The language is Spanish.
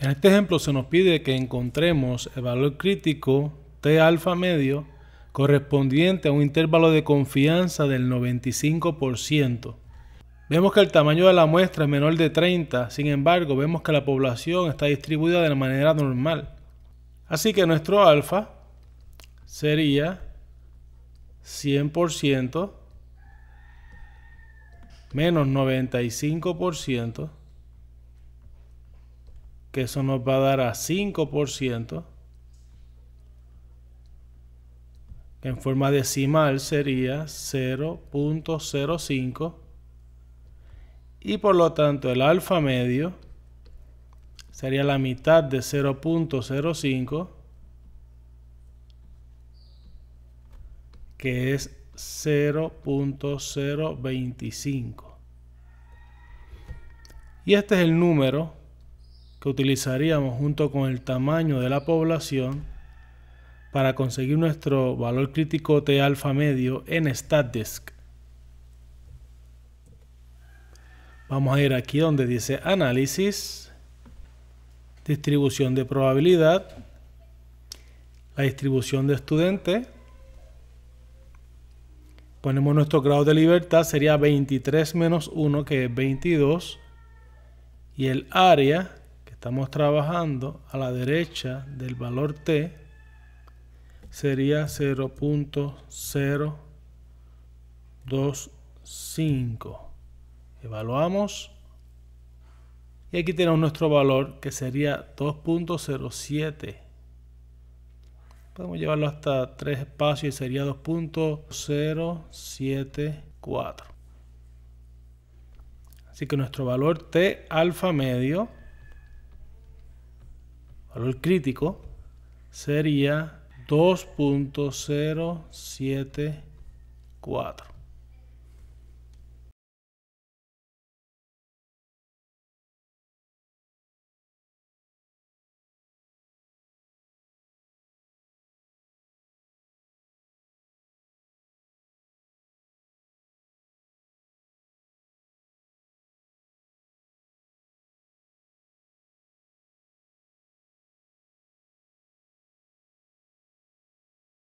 En este ejemplo se nos pide que encontremos el valor crítico T alfa medio correspondiente a un intervalo de confianza del 95%. Vemos que el tamaño de la muestra es menor de 30, sin embargo vemos que la población está distribuida de la manera normal. Así que nuestro alfa sería 100% menos 95% que eso nos va a dar a 5%, que en forma decimal sería 0.05, y por lo tanto el alfa medio sería la mitad de 0.05, que es 0.025. Y este es el número que utilizaríamos junto con el tamaño de la población para conseguir nuestro valor crítico T alfa medio en StatDisk. Vamos a ir aquí donde dice análisis, distribución de probabilidad, la distribución de estudiante. Ponemos nuestro grado de libertad, sería 23 menos 1 que es 22. Y el área estamos trabajando a la derecha del valor t sería 0.025. Evaluamos. Y aquí tenemos nuestro valor que sería 2.07. Podemos llevarlo hasta tres espacios y sería 2.074. Así que nuestro valor T alfa medio valor crítico sería 2.074.